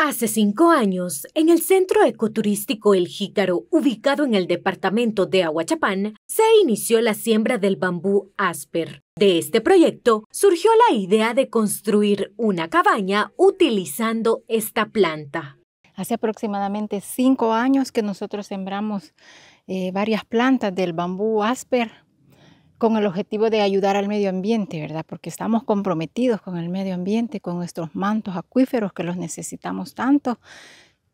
Hace cinco años, en el centro ecoturístico El Jícaro, ubicado en el departamento de Aguachapán, se inició la siembra del bambú ásper. De este proyecto surgió la idea de construir una cabaña utilizando esta planta. Hace aproximadamente cinco años que nosotros sembramos eh, varias plantas del bambú ásper con el objetivo de ayudar al medio ambiente, ¿verdad? Porque estamos comprometidos con el medio ambiente, con nuestros mantos acuíferos que los necesitamos tanto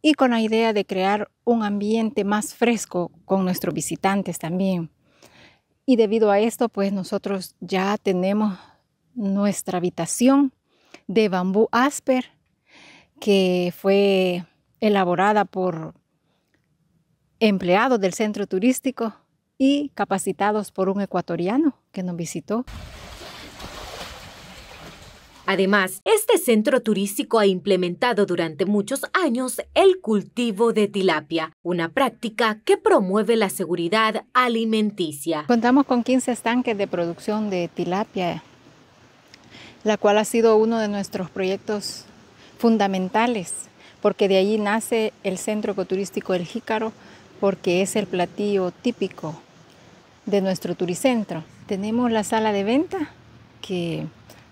y con la idea de crear un ambiente más fresco con nuestros visitantes también. Y debido a esto, pues nosotros ya tenemos nuestra habitación de bambú asper que fue elaborada por empleados del centro turístico y capacitados por un ecuatoriano que nos visitó. Además, este centro turístico ha implementado durante muchos años el cultivo de tilapia, una práctica que promueve la seguridad alimenticia. Contamos con 15 estanques de producción de tilapia, la cual ha sido uno de nuestros proyectos fundamentales, porque de allí nace el centro ecoturístico El Jícaro, porque es el platillo típico de nuestro turicentro. Tenemos la sala de venta, que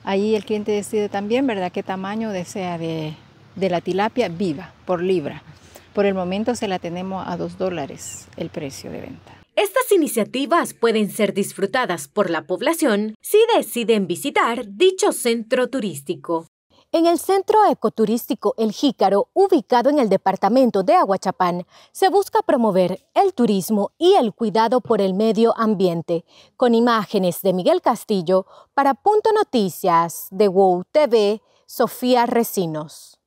ahí el cliente decide también, ¿verdad?, qué tamaño desea de, la tilapia viva por libra. Por el momento se la tenemos a dos dólares el precio de venta. Estas iniciativas pueden ser disfrutadas por la población si deciden visitar dicho centro turístico. En el centro ecoturístico El Jícaro, ubicado en el departamento de Aguachapán, se busca promover el turismo y el cuidado por el medio ambiente, con imágenes de Miguel Castillo para Punto Noticias de WOW TV, Sofía Recinos.